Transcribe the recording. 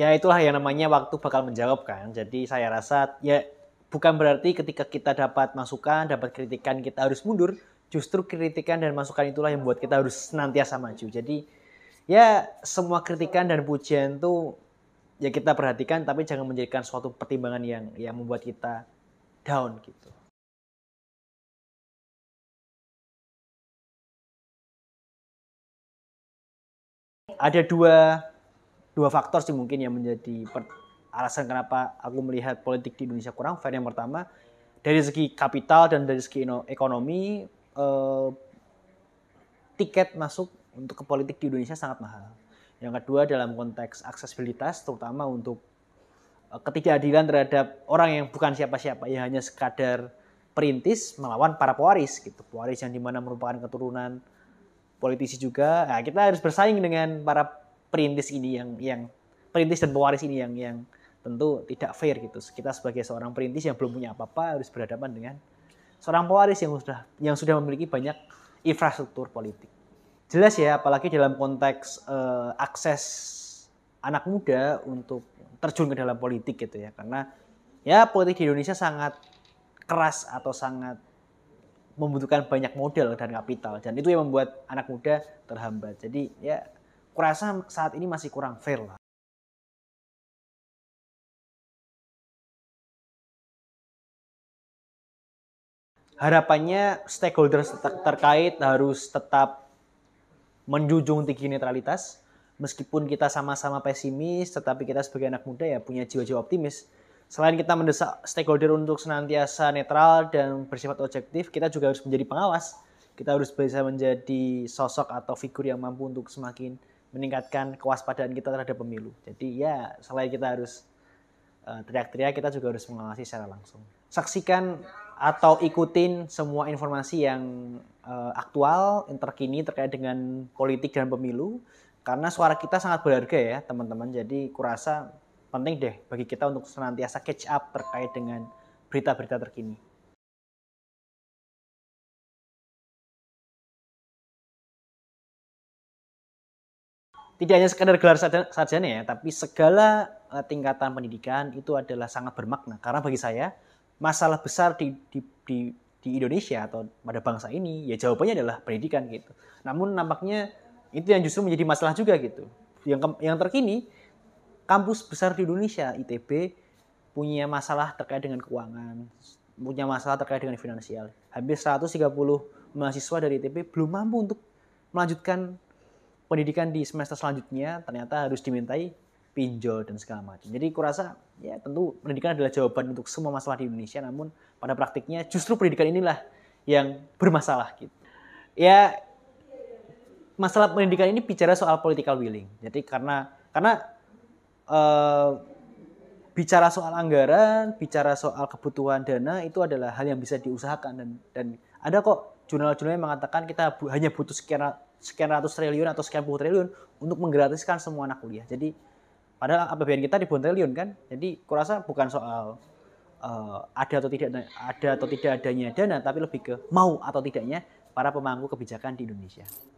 ya itulah yang namanya waktu bakal menjawab kan. Jadi saya rasa ya bukan berarti ketika kita dapat masukan, dapat kritikan kita harus mundur. Justru kritikan dan masukan itulah yang membuat kita harus senantiasa maju. Jadi ya semua kritikan dan pujian itu ya kita perhatikan tapi jangan menjadikan suatu pertimbangan yang yang membuat kita down gitu. Ada dua dua faktor sih mungkin yang menjadi alasan kenapa aku melihat politik di Indonesia kurang fair. Yang pertama dari segi kapital dan dari segi ekonomi eh, tiket masuk untuk ke politik di Indonesia sangat mahal. Yang kedua dalam konteks aksesibilitas terutama untuk eh, ketidakadilan terhadap orang yang bukan siapa-siapa yang hanya sekadar perintis melawan para pewaris gitu. Pewaris yang dimana merupakan keturunan politisi juga. Nah, kita harus bersaing dengan para perintis ini yang yang perintis dan pewaris ini yang yang tentu tidak fair gitu. Kita sebagai seorang perintis yang belum punya apa-apa harus berhadapan dengan seorang pewaris yang sudah yang sudah memiliki banyak infrastruktur politik. Jelas ya, apalagi dalam konteks uh, akses anak muda untuk terjun ke dalam politik gitu ya. Karena ya politik di Indonesia sangat keras atau sangat membutuhkan banyak modal dan kapital dan itu yang membuat anak muda terhambat. Jadi ya kurasa saat ini masih kurang fair lah harapannya stakeholder terkait harus tetap menjunjung tinggi netralitas meskipun kita sama-sama pesimis tetapi kita sebagai anak muda ya punya jiwa-jiwa optimis selain kita mendesak stakeholder untuk senantiasa netral dan bersifat objektif kita juga harus menjadi pengawas kita harus bisa menjadi sosok atau figur yang mampu untuk semakin meningkatkan kewaspadaan kita terhadap pemilu. Jadi ya selain kita harus eh, teriak-teriak, kita juga harus mengawasi secara langsung. Saksikan atau ikutin semua informasi yang eh, aktual, yang terkini terkait dengan politik dan pemilu. Karena suara kita sangat berharga ya teman-teman. Jadi kurasa penting deh bagi kita untuk senantiasa catch up terkait dengan berita-berita terkini. tidak hanya sekedar gelar sarjana ya, tapi segala eh, tingkatan pendidikan itu adalah sangat bermakna. Karena bagi saya masalah besar di, di, di, di Indonesia atau pada bangsa ini ya jawabannya adalah pendidikan gitu. Namun nampaknya itu yang justru menjadi masalah juga gitu. Yang yang terkini kampus besar di Indonesia ITB punya masalah terkait dengan keuangan, punya masalah terkait dengan finansial. Hampir 130 mahasiswa dari ITB belum mampu untuk melanjutkan pendidikan di semester selanjutnya ternyata harus dimintai pinjol dan segala macam. Jadi kurasa ya tentu pendidikan adalah jawaban untuk semua masalah di Indonesia namun pada praktiknya justru pendidikan inilah yang bermasalah gitu. Ya masalah pendidikan ini bicara soal political willing. Jadi karena karena uh, bicara soal anggaran, bicara soal kebutuhan dana itu adalah hal yang bisa diusahakan dan dan ada kok jurnal-jurnal yang mengatakan kita hanya butuh sekian sekian ratus triliun atau sekian puluh triliun untuk menggratiskan semua anak kuliah. Jadi padahal APBN kita di triliun kan. Jadi kurasa bukan soal uh, ada atau tidak ada atau tidak adanya dana, tapi lebih ke mau atau tidaknya para pemangku kebijakan di Indonesia.